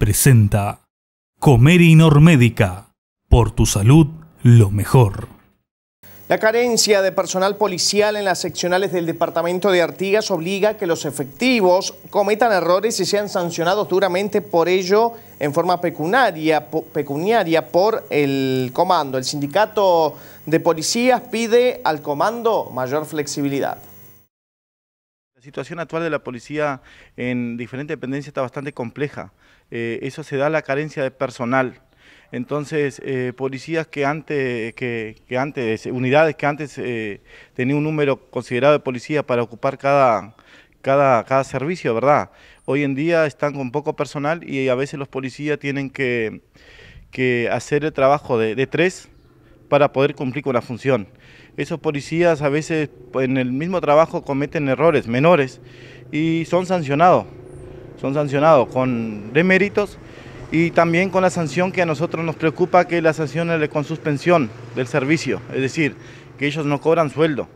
presenta Comer Médica. Por tu salud, lo mejor. La carencia de personal policial en las seccionales del departamento de Artigas obliga a que los efectivos cometan errores y sean sancionados duramente por ello en forma pecuniaria por el comando. El sindicato de policías pide al comando mayor flexibilidad. La situación actual de la policía en diferentes dependencias está bastante compleja. Eh, eso se da a la carencia de personal. Entonces, eh, policías que antes, que, antes, unidades que antes eh, tenían un número considerado de policías para ocupar cada, cada, cada servicio, ¿verdad? Hoy en día están con poco personal y a veces los policías tienen que, hacer el trabajo de, de tres para poder cumplir con la función. Esos policías a veces en el mismo trabajo cometen errores menores y son sancionados, son sancionados con deméritos y también con la sanción que a nosotros nos preocupa, que la sanción con suspensión del servicio, es decir, que ellos no cobran sueldo.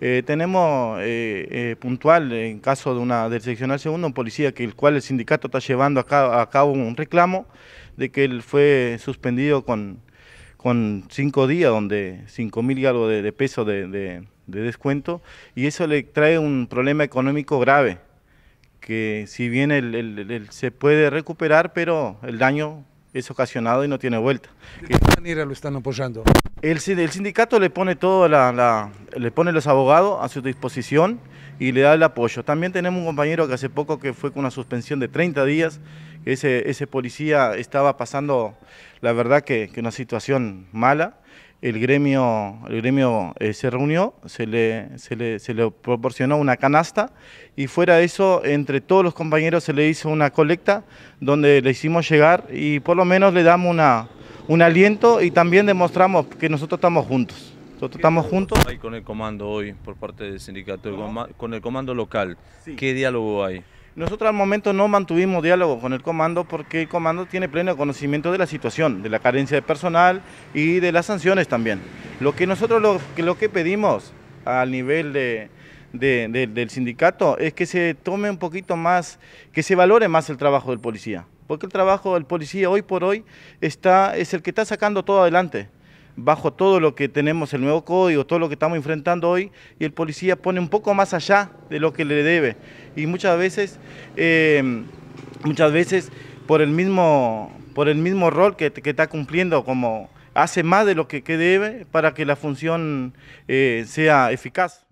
Eh, tenemos eh, eh, puntual, en caso de una del seccional segundo, un policía que el cual el sindicato está llevando a cabo un reclamo de que él fue suspendido con, con cinco días donde cinco mil y algo de, peso de, de, descuento y eso le trae un problema económico grave que si bien el, el, se puede recuperar pero el daño es ocasionado y no tiene vuelta. ¿De qué manera lo están apoyando? El, sindicato le pone todo la, la, le pone los abogados a su disposición y le da el apoyo. También tenemos un compañero que hace poco que fue con una suspensión de 30 días, ese, ese policía estaba pasando, la verdad que, una situación mala, el gremio, el gremio eh, se reunió, se le, se le, proporcionó una canasta y fuera de eso, entre todos los compañeros se le hizo una colecta donde le hicimos llegar y por lo menos le damos una, un aliento y también demostramos que nosotros estamos juntos estamos juntos. Hay con el comando hoy por parte del sindicato, con el comando local. ¿Qué diálogo hay? Nosotros al momento no mantuvimos diálogo con el comando porque el comando tiene pleno conocimiento de la situación, de la carencia de personal y de las sanciones también. Lo que nosotros lo, que pedimos al nivel de, del sindicato es que se tome un poquito más, que se valore más el trabajo del policía. Porque el trabajo del policía hoy por hoy está, es el que está sacando todo adelante bajo todo lo que tenemos, el nuevo código, todo lo que estamos enfrentando hoy, y el policía pone un poco más allá de lo que le debe. Y muchas veces, eh, muchas veces por el mismo, por el mismo rol que, está cumpliendo, como hace más de lo que, debe para que la función eh, sea eficaz.